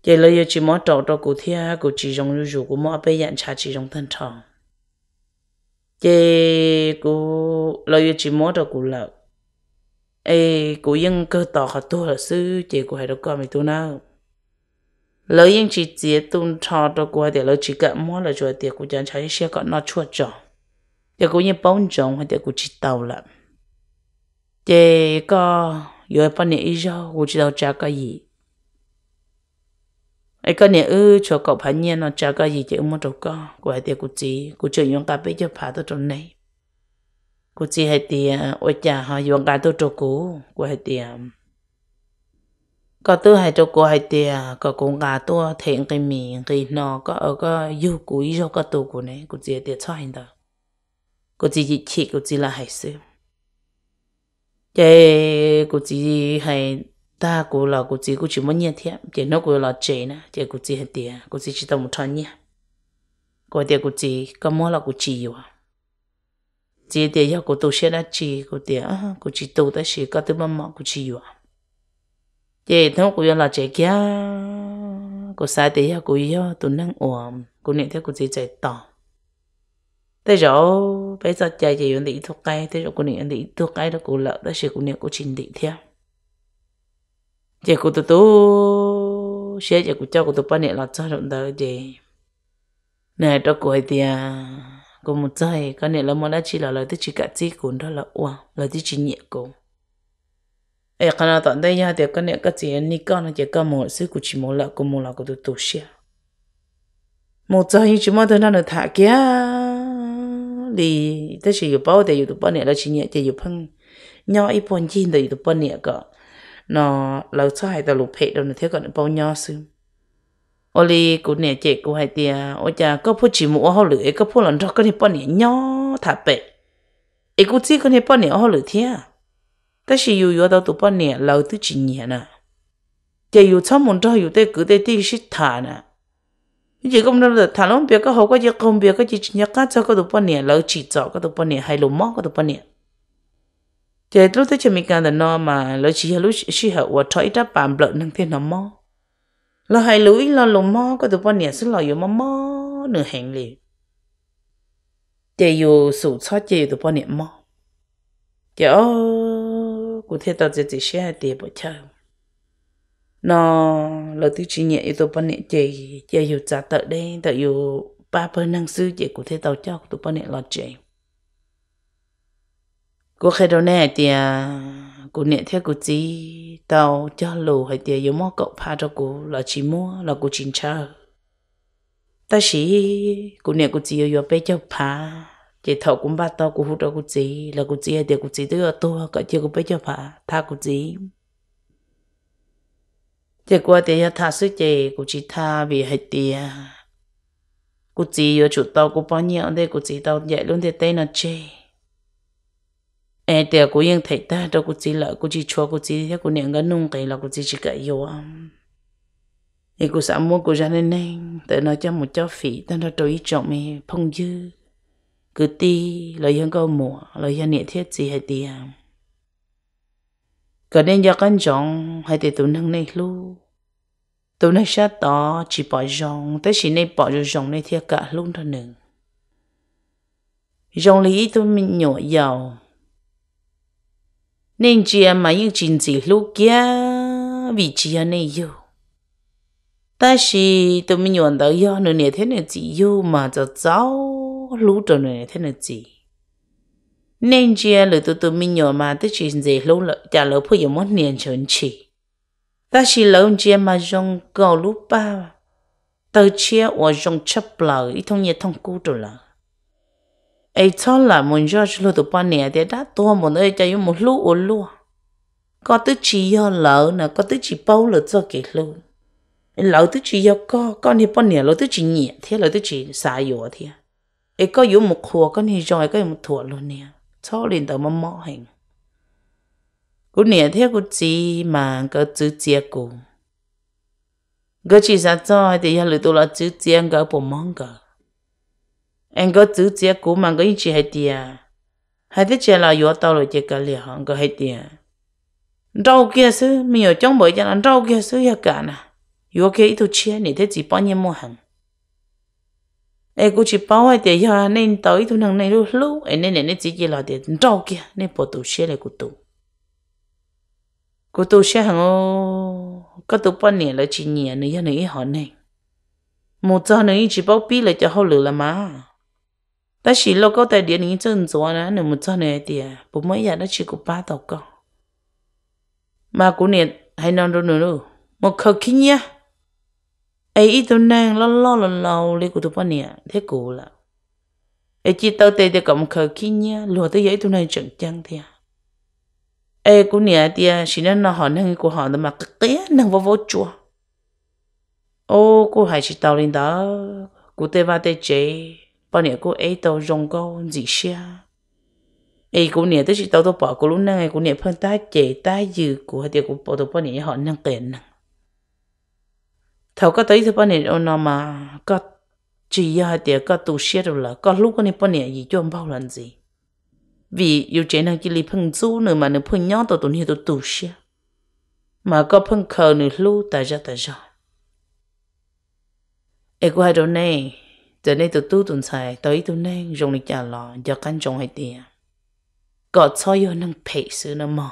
giờ lỡ giờ chỉ mò trầu đồ cú thia cú chỉ dùng như dụ cô mò bây giờ cha chỉ dùng thân thòng giờ cô lỡ giờ chỉ mò đồ cô lợ ê cụ yên cơ tỏ họ tu họ sư chỉ cụ hay đâu có mình tu nào lỡ yên chỉ chỉ tu cho đâu qua để lỡ chỉ gặp mua là chuột tiệc cụ chẳng cháy sẽ còn nó chuột cho. tiệc cụ yên bông trồng hay tiệc cụ chỉ tàu lắm chỉ có rồi bao nhiêu ý cho cụ chỉ tàu trả cái gì Ai có nè ư cho cậu phải nhiên nó trả cái gì chỉ muốn đâu có của tiệc cụ chỉ cụ chỉ 用 cà bây giờ phá tới trong này cô chỉ hay thì ôi cha họ dùng cái tôi cho cô cô hay thì có tư hay cho cô hay thì có cô gà tôi thiện cái miệng cái nó có ở có yêu cô cúi cho có tôi cô này cô chỉ để cho anh đó cô chỉ chỉ chỉ cô chỉ là hay sư cái cô chỉ hay ta cô là cô chỉ cô chỉ muốn nhẹ thiệp chỉ nó cô là chơi nè chỉ cô chỉ hay thì cô chỉ chỉ tao một thằng nhé cô thì cô chỉ có mua là cô chỉ yêu à chỉ để yêu của tôi sẽ là chỉ của tiền của chỉ tôi đã chỉ có mà mà của chỉ yêu để thằng của yêu là chỉ kia của sai để yêu của yêu tôi năng ổn của niệm theo của chỉ chạy tỏ thế rồi bây giờ chạy chỉ yêu đi thuộc cái thế rồi của niệm đi thuộc cái đó của lợ đó chỉ của niệm của chính đi theo để của tôi tôi sẽ vậy của cháu của tôi ba niệm là cho động đời gì này đó của tiền cô một giây cái này là món đã chỉ là lời tới chỉ cả chi cũng đó là oa lời tới chỉ nhẹ cô ấy khi nào tận đây nhà thì cái này cái gì ni con là chỉ có một sự của chỉ một là cô một là cô tôi tổ xia, một giây chỉ mà tôi nói là thả kia đi tới chỉ có bao giờ có bao nhiêu là chỉ nhẹ chỉ có phân nhau ít phần chín thì có bao này cả nó lâu sau hay ta lụp hết đâu nó thấy còn bao nhiêu xưa ở đây cô nè chị cô hay tiề ô cha có phụ chỉ mua họ lưỡi có phụ lần đó có thể bao nhiêu nhỏ thà bệ ý cụ chỉ cái bao nhiêu họ lưỡi thế à? ta chỉ yêu yêu đâu tụ bao nhiêu lâu tụ chỉ nhẹ nè chỉ yêu chăm muốn cho yêu tới cứ tới đi xịt thà nè chỉ không đâu là thà lắm biết cái họ có chỉ không biết cái chỉ nhắc cái cho cái tụ bao nhiêu lâu chỉ cho cái tụ bao nhiêu hay lùm mỏ cái tụ bao nhiêu chỉ lúc tới chỉ mình cái nó mà lâu chỉ lúc chỉ họ qua chơi đã bàn bận năng thế nó mỏ lo hai lũ lo lù mò có tụi bọn nhẹ sức lo yếu mò mò nửa hẹn lì chè yếu sủ cho chè yếu tụi bọn nhẹ mò chè ô cụ thể tao chỉ chỉ xe để bỏ chờ nó là thứ chỉ nhẹ yếu tụi bọn nhẹ chè chè yếu trả tờ đây tợ yếu ba bơ năng sư chè cụ thể tao cho tụi bọn nhẹ lo chè cô khai đâu nè thì à cụ niệm theo cụ chỉ tàu cho lù hay tiền yếu mua cậu pha cho cụ là chỉ mua là cụ chín chờ ta chỉ cụ niệm cụ chỉ yếu yếu bé cho pha chỉ thầu cũng bắt tao cụ hút cho cụ chỉ là cụ chỉ hay tiền cụ chỉ tôi ở tua cả chưa cụ bé cho pha tha cụ chỉ chỉ qua tiền tha suy chỉ cụ chỉ tha vì hay tiền cụ chỉ yếu chủ tao cụ bao nhiêu đây cụ chỉ tao dạy luôn thế tây nó chơi ai tiệt cô yên thấy ta đâu có chỉ lợi cô chỉ cho, cô chỉ theo cô niệm cái nung cái là cô chỉ chỉ cái yêu à thì cô sợ mua cô ra nên này tại nó cho một cho phí tại nó trôi trọng mày phong dư cứ ti lời yên câu mùa lời yên niệm thiết gì hay tiệt cái nên do căn trọng hay tiệt tụi nâng này lu, tụi nó sát tỏ chỉ bỏ rong tới chỉ nên bỏ cho rong này thiết cả luôn thôi nữa rong lý tôi mình nhổ dầu nên chị mà những chuyện gì lúc kia vì chị này yêu ta chỉ tụi mình nhận được yêu nữa nè thế này chỉ yêu mà cho cháu lúc rồi nè thế này chỉ nên chị là tụi tụi mình nhận mà tới chuyện gì lúc là trả lời phải dùng món niệm chuẩn chị ta chỉ lâu chị mà dùng cầu lúc ba tớ chia ở dùng chấp lời ít thông nhiệt thông cú rồi là ai cho là mình cho chú tụ ba nè thì đã to muốn ai cho yêu một lú ôn lú có thứ chỉ yêu lỡ nè có thứ chỉ bao lỡ cho cái lú lỡ thứ chỉ yêu có con thì ba nè lỡ thứ chỉ nhẹ thế lỡ thứ chỉ xả yếu thế ai có yêu một khua con thì rồi có yêu một thua luôn nè cho liền tao mà mò hình cú nè thế cú chỉ mà có chữ chia cú cái chỉ sao cho thì yêu lỡ tụ là chữ chia cái bộ mong cái anh có chữ chia cú mà có chỉ hay tiền hay thế chia là yếu tao rồi chia cái liền không có hay tiền rau kia sư mình ở trong bởi cho là rau kia sư ya cả nè yếu cái ít chia này thế chỉ bao nhiêu mua hàng anh cũng chỉ bao ai tiền ya nên tới thu năng này lúc lúc anh nên nên chỉ chia là tiền rau kia nên bỏ tủ chia lại của tủ của tủ chia hàng ô có tủ bao nhiêu là chỉ nhiều nữa ya nữa họ này một giờ nữa chỉ bao pi là cho họ lừa là má ta chỉ lo có tại điện những chân gió nè nè một chân này thì à, bố mới giờ nó chỉ có ba tàu cơ mà cũng nè hay non đâu nữa đâu một khờ kinh nhá ấy ít tuần này lo lo lo lo lấy của nè thế cổ là ấy chỉ tao tê tê cầm khờ kinh nhá lùa tới giấy tuần này chẳng chăng thì à. ấy nè thì à, chỉ nên nó hỏi năng của họ mà cái cái năng vô vô chua ô cô hay chỉ tao lên đó cô tê ba tê chế bao nhiêu cô ấy tàu rong câu gì xia ấy cô nhiêu tới chỉ tàu tàu bỏ cô nè, nãy cô nhiêu phân tá chế tá dư của hai thì cô bỏ tàu bao nhiêu họ năng tiền thầu có tới thì bao nhiêu ông nó mà có chỉ hai thì có tu xia rồi là có lúc có nhiêu bao nhiêu gì cho ông bao lần gì vì yêu chế năng chỉ lý phân chú nữa mà nữa phân nhau tàu tụi nhiêu tàu tu xia mà có phân khờ nữa lúc tại ra tại ra ấy cô hai đồ này giờ này tụi tu tuần xài tới tôi này dùng lịch trả lọ giờ căn dùng hay tiền có cho yêu nâng phê sự nó mò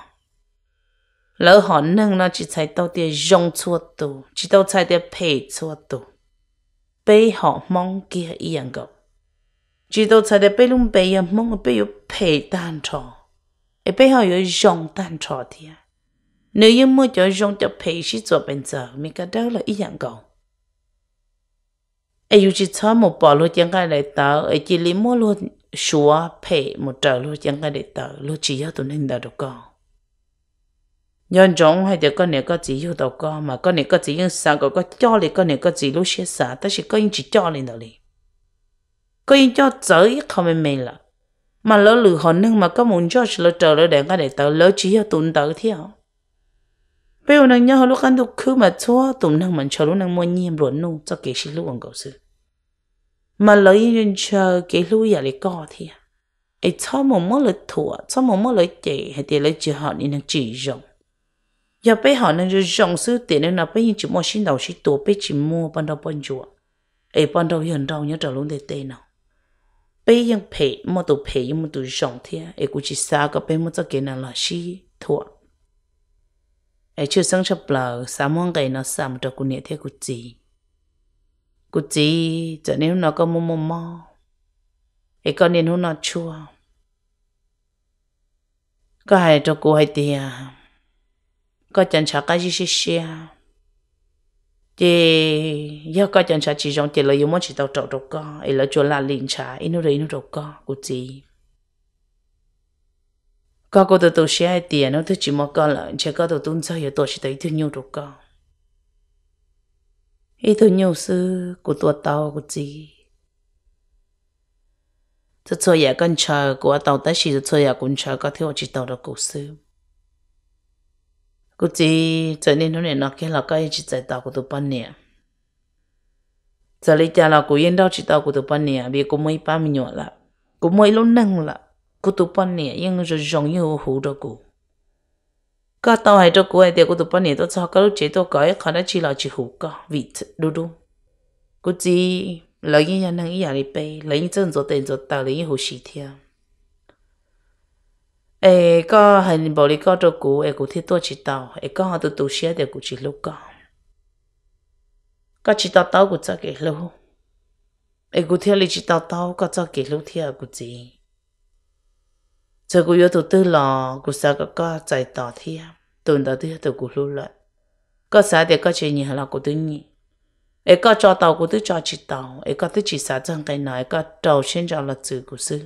lỡ họ nâng nó chỉ xài tao tiền dùng chua tụ chỉ tao xài tiền phê chua tụ bây họ mong kia yên gọc chỉ tao xài tiền bây lúc bây mong bây giờ phê tan trò ở bây họ yêu dùng tan trò thì nếu như mua cho dùng cho phê chỉ cho bên giờ mình cả đâu là yên gọc ai yêu chỉ cho một bỏ luôn chẳng cái để tờ ai chỉ lấy mua luôn xóa phê một trở luôn chẳng cái để tờ luôn chỉ yêu tụi nên đã được con nhân giống hay thì con này có chỉ yêu đâu con mà con này có chỉ yêu sao có có cho thì con này có chỉ lúc sẽ xả tất nhiên con chỉ cho lên đó đi con cho tới không em mình là mà lỡ lừa họ nhưng mà có muốn cho lỡ trở lỡ đèn cái để tờ lỡ chỉ yêu tụi tờ thì hả bây giờ nàng nhớ lúc ăn được khứ mà chúa tụi nàng mình cho lúc nàng mua nhiên rồi nung cho kỳ sĩ lúc ăn cầu sự mà lấy yên chờ cái lưu giờ để có thì ai à. cho một mối lấy thua cho một mối lấy chị hay thì lấy chị họ nên là chỉ rộng giờ bây họ nên rộng số tiền nên là bây giờ chỉ mua xin đầu chỉ tổ bây chỉ mua ban đầu ban chùa Ai ban đầu hiện đầu nhớ trở luôn để tên nào bây giờ phải mua đồ phải mua đồ rộng thì ai à. cũng chỉ sao cái bây mua cho cái nào là xí thua Ai chưa sang chập lờ sao mong cái nó sao mà trở cũng nhẹ thế cái gì กูจีจะนี่หุ่นก็มัวมัวมัวไอ้ก็นี่หุ่นชัวก็ให้ตัวกูให้เตียก็จันชักก็ชิชิชิจียาก็จันชักจีจงเจริญอยู่มั่งชิตเอาจอกก็ไอ้ละจวนละลินชาไอ้นู่นไอ้นู่นก็กูจี có cô tôi tôi sẽ tiền nó tôi chỉ một con lợn chỉ có tôi tuân sao hiểu tôi sẽ tới thương nhau được con ý tôi sư của tua tàu của chị thật sự là con chờ của tàu tới chỉ thật sự là con chờ có thiếu chỉ tàu đó của sư của chị trở nên nó này nó kia là cái chỉ chạy tàu của tụi bạn nè giờ lấy cha là của đâu chỉ tàu của tụi bạn nè vì cũng mấy ba mình nhỏ là cũng mấy lúc năng là của tụi bạn nè yên rồi rong yêu hủ đó của ก็ต่อให้ตัวกูเดียวกูตุปนี่ตัวชอบก็รู้เจตัวก็ยังขนาดชีเราชีหูก็วิตดูดูกูจีเลยยังยังนั่งยังรีไปเลยยังจนจดเต็มจดตาเลยยังหูสีเทียเอ้ก็เห็นบอกเลยก็ตัวกูเอ้กูที่ตัวชีเตาเอ้ก็หาตัวตัวเชียเดียวกูชีลูกก็ก็ชีเตาเตากูจะเกลือเอ้กูเที่ยวเลยชีเตาเตาก็จะเกลือเที่ยวกูจี giờ cô yêu tụi tư lò cô sợ có có chạy tỏ thi tuần đó thứ tụi cô lưu lại có sợ thì có chuyện gì là cô tư nhỉ ấy có cho tàu cô tư cho chỉ tàu ấy có thứ chỉ sợ chẳng cái nói có trầu trên cho là chữ của sư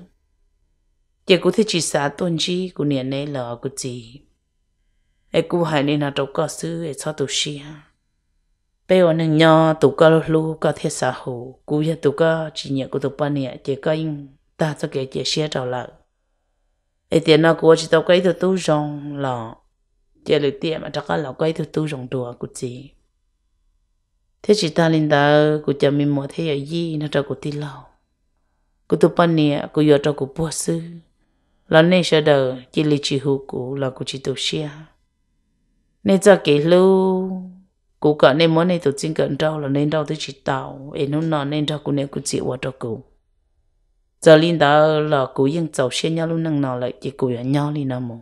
giờ cô tư chỉ sợ tuần chi cô niệm này là cô gì ấy cô hai nên là trâu có sư ấy cho tụi chị ha bây giờ nên nhớ tụi có lưu có thiết xã hội cô giờ tụi có chỉ nhớ của tụi ba nè chỉ có ta cho cái chỉ xe trào lại ấy tiền nó của chị tao quay tụi tu rong lò tiền lưỡi tiền mà chắc là quay tụi tu rong đùa của chị thế chị ta lên đó của chồng mình mua thế ở gì nó cho của tiền lâu của tụi bạn nè của giờ cho của bùa sư lần này sẽ đỡ chỉ lý chỉ hữu của là của chị tụi xia nên cho kỹ lưu của cả nên muốn nên tụi chính cận đâu là nên đâu tới chị tàu ấy nó nọ nên đâu của nên của chị qua cho cụ giờ linh đó là cố gắng giàu xe nhau luôn năng nào lại chỉ cố gắng nhau linh nào mù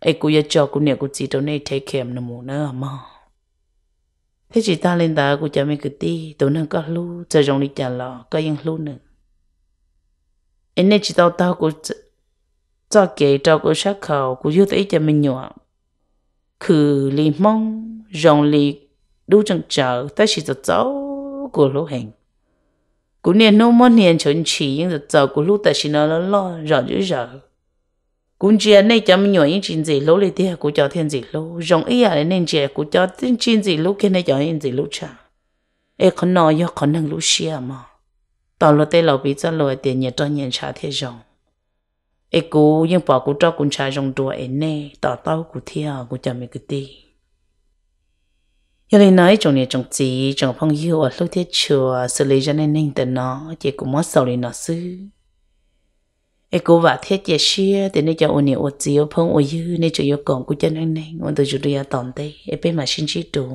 ai cố gắng cho cố nè cố chỉ đâu nè thấy kém nào mù nữa à mà thế chỉ ta lên đó cố cha mình cứ đi tụi năng có lu giờ rong đi chả lọ có yên lu nữa anh nè chỉ tao tao cố cho kể cho cố sát khẩu cố yêu tới cha mình nhọ khử li mong rong li đu chẳng chờ tới chỉ tao cháu của lỗ hành cú niên nô môn niên chuẩn chỉ nhưng giờ giờ cú lúc ta xin nó lo rõ dữ rõ chỉ chia này chấm nhỏ những chuyện gì lâu lên thì cú cho thiên gì lâu rộng ý à nên chia cú cho thiên chuyện gì lâu kia này cho những gì lâu chả ê con nói yo con năng lúc xia mà tao lo tê lo bị cho lo tiền nhà cho nhận trả thế rộng ê cú nhưng bỏ cú cho cú trả rộng đùa ê nè tao tao cú thiệt cú cho mấy cái tiền giờ này nói chồng này chồng chị chồng phong yêu ở lúc thế xử lý cho nên nên tên nó chị cũng mất sầu lên nó sư ấy cố vả thế chị xia thì nên cho ôn nhiều ôn chị phong ôn yêu nên cho yêu cầu của chân anh nên ôn từ chủ đi ở tòn tây ấy bên mà xin chỉ đồ